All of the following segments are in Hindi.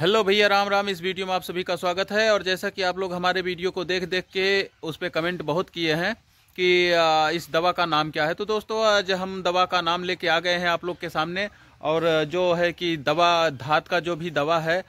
हेलो भैया राम राम इस वीडियो में आप सभी का स्वागत है और जैसा कि आप लोग हमारे वीडियो को देख देख के उस पर कमेंट बहुत किए हैं कि इस दवा का नाम क्या है तो दोस्तों आज हम दवा का नाम लेके आ गए हैं आप लोग के सामने और जो है कि दवा धात का जो भी दवा है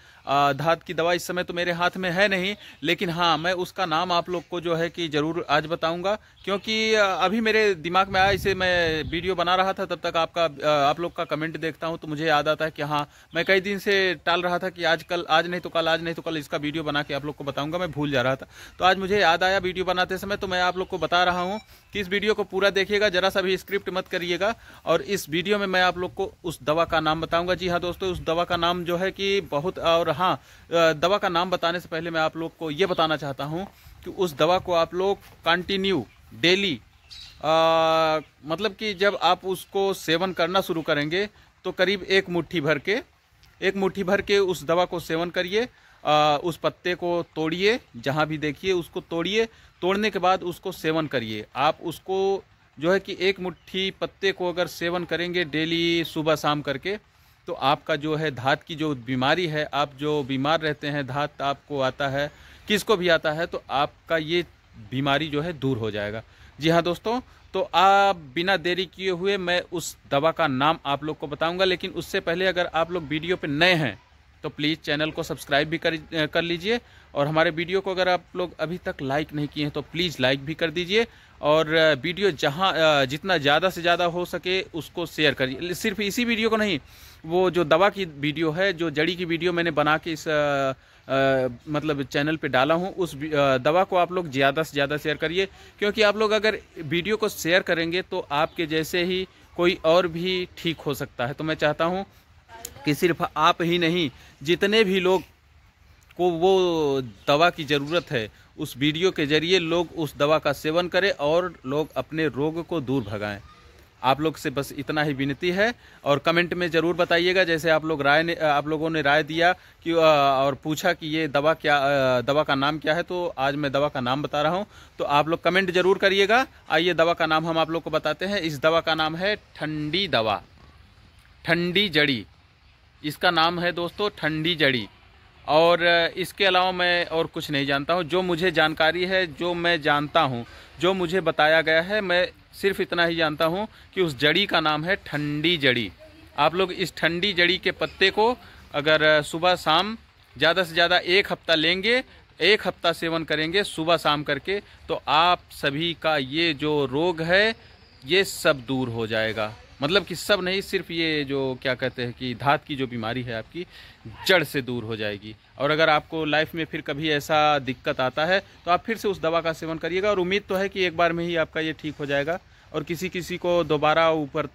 धात की दवा इस समय तो मेरे हाथ में है नहीं लेकिन हाँ मैं उसका नाम आप लोग को जो है कि ज़रूर आज बताऊंगा क्योंकि अभी मेरे दिमाग में आया इसे मैं वीडियो बना रहा था तब तक आपका आप लोग का कमेंट देखता हूँ तो मुझे याद आता है कि हाँ मैं कई दिन से टाल रहा था कि आज कल आज नहीं तो कल आज नहीं तो कल इसका वीडियो बना के आप लोग को बताऊँगा मैं भूल जा रहा था तो आज मुझे याद आया वीडियो बनाते समय तो मैं आप लोग को बता रहा हूँ कि इस वीडियो को पूरा देखिएगा जरा सा भी स्क्रिप्ट मत करिएगा और इस वीडियो में मैं आप लोग को उस दवा दवा का नाम बताऊंगा जी हाँ दोस्तों उस दवा का नाम जो है कि बहुत और हाँ दवा का नाम बताने से पहले मैं आप लोग को ये बताना चाहता हूँ कि उस दवा को आप लोग कंटिन्यू डेली मतलब कि जब आप उसको सेवन करना शुरू करेंगे तो करीब एक मुट्ठी भर के एक मुट्ठी भर के उस दवा को सेवन करिए उस पत्ते को तोड़िए जहाँ भी देखिए उसको तोड़िए तोड़ने के बाद उसको सेवन करिए आप उसको जो है कि एक मुट्ठी पत्ते को अगर सेवन करेंगे डेली सुबह शाम करके तो आपका जो है धात की जो बीमारी है आप जो बीमार रहते हैं धात आपको आता है किसको भी आता है तो आपका ये बीमारी जो है दूर हो जाएगा जी हाँ दोस्तों तो आप बिना देरी किए हुए मैं उस दवा का नाम आप लोग को बताऊंगा लेकिन उससे पहले अगर आप लोग वीडियो पे नए हैं तो प्लीज़ चैनल को सब्सक्राइब भी कर कर लीजिए और हमारे वीडियो को अगर आप लोग अभी तक लाइक नहीं किए हैं तो प्लीज़ लाइक भी कर दीजिए और वीडियो जहाँ जितना ज़्यादा से ज़्यादा हो सके उसको शेयर करिए सिर्फ इसी वीडियो को नहीं वो जो दवा की वीडियो है जो जड़ी की वीडियो मैंने बना के इस आ, आ, मतलब चैनल पे डाला हूँ उस दवा को आप लोग ज़्यादा से ज़्यादा शेयर करिए क्योंकि आप लोग अगर वीडियो को शेयर करेंगे तो आपके जैसे ही कोई और भी ठीक हो सकता है तो मैं चाहता हूँ कि सिर्फ आप ही नहीं जितने भी लोग को वो दवा की ज़रूरत है उस वीडियो के ज़रिए लोग उस दवा का सेवन करें और लोग अपने रोग को दूर भगाएं आप लोग से बस इतना ही विनती है और कमेंट में ज़रूर बताइएगा जैसे आप लोग राय ने आप लोगों ने राय दिया कि और पूछा कि ये दवा क्या दवा का नाम क्या है तो आज मैं दवा का नाम बता रहा हूँ तो आप लोग कमेंट ज़रूर करिएगा आइए दवा का नाम हम आप लोग को बताते हैं इस दवा का नाम है ठंडी दवा ठंडी जड़ी इसका नाम है दोस्तों ठंडी जड़ी और इसके अलावा मैं और कुछ नहीं जानता हूँ जो मुझे जानकारी है जो मैं जानता हूँ जो मुझे बताया गया है मैं सिर्फ इतना ही जानता हूँ कि उस जड़ी का नाम है ठंडी जड़ी आप लोग इस ठंडी जड़ी के पत्ते को अगर सुबह शाम ज़्यादा से ज़्यादा एक हफ्ता लेंगे एक हफ्ता सेवन करेंगे सुबह शाम करके तो आप सभी का ये जो रोग है ये सब दूर हो जाएगा मतलब कि सब नहीं सिर्फ ये जो क्या कहते हैं कि धात की जो बीमारी है आपकी जड़ से दूर हो जाएगी और अगर आपको लाइफ में फिर कभी ऐसा दिक्कत आता है तो आप फिर से उस दवा का सेवन करिएगा और उम्मीद तो है कि एक बार में ही आपका ये ठीक हो जाएगा और किसी किसी को दोबारा ऊपर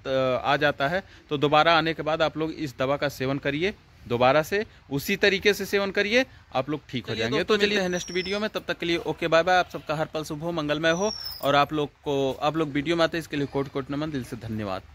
आ जाता है तो दोबारा आने के बाद आप लोग इस दवा का सेवन करिए दोबारा से उसी तरीके से सेवन करिए आप लोग ठीक हो जाएंगे तो, तो चलिए नेक्स्ट वीडियो में तब तक के लिए ओके बाय बाय आप सबका हर पल शुभ हो मंगलमय हो और आप लोग को आप लोग वीडियो में आते हैं इसके लिए कोट कोट नमन दिल से धन्यवाद